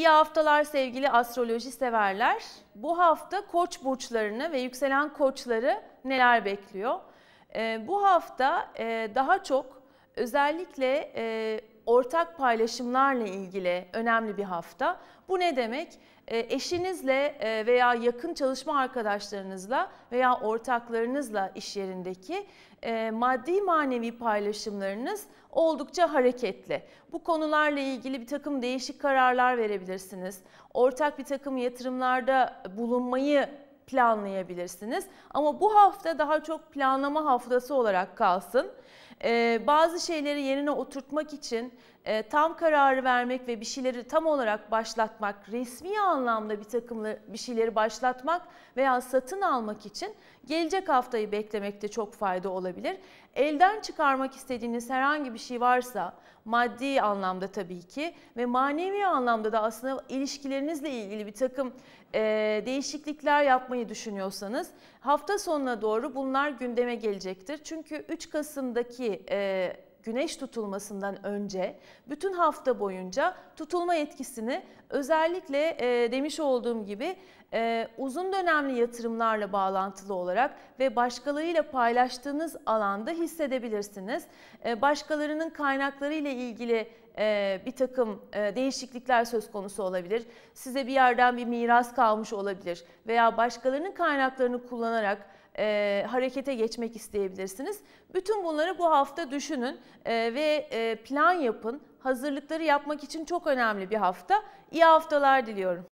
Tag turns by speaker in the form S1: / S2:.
S1: İyi haftalar sevgili astroloji severler. Bu hafta koç burçlarını ve yükselen koçları neler bekliyor? E, bu hafta e, daha çok özellikle e, ortak paylaşımlarla ilgili önemli bir hafta. Bu ne demek? E, eşinizle e, veya yakın çalışma arkadaşlarınızla veya ortaklarınızla iş yerindeki e, maddi manevi paylaşımlarınız oldukça hareketli. Bu konularla ilgili bir takım değişik kararlar verebilirsiniz. Ortak bir takım yatırımlarda bulunmayı planlayabilirsiniz. Ama bu hafta daha çok planlama haftası olarak kalsın. Ee, bazı şeyleri yerine oturtmak için e, tam kararı vermek ve bir şeyleri tam olarak başlatmak, resmi anlamda bir takım bir şeyleri başlatmak veya satın almak için gelecek haftayı beklemekte çok fayda olabilir. Elden çıkarmak istediğiniz herhangi bir şey varsa maddi anlamda tabii ki ve manevi anlamda da aslında ilişkilerinizle ilgili bir takım e, değişiklikler yapmayı düşünüyorsanız hafta sonuna doğru bunlar gündeme gelecektir. Çünkü 3 Kasım'daki e, güneş tutulmasından önce bütün hafta boyunca tutulma etkisini özellikle e, demiş olduğum gibi e, uzun dönemli yatırımlarla bağlantılı olarak ve başkalarıyla paylaştığınız alanda hissedebilirsiniz. E, başkalarının kaynaklarıyla ilgili e, bir takım e, değişiklikler söz konusu olabilir. Size bir yerden bir miras kalmış olabilir veya başkalarının kaynaklarını kullanarak e, harekete geçmek isteyebilirsiniz. Bütün bunları bu hafta düşünün e, ve e, plan yapın. Hazırlıkları yapmak için çok önemli bir hafta. İyi haftalar diliyorum.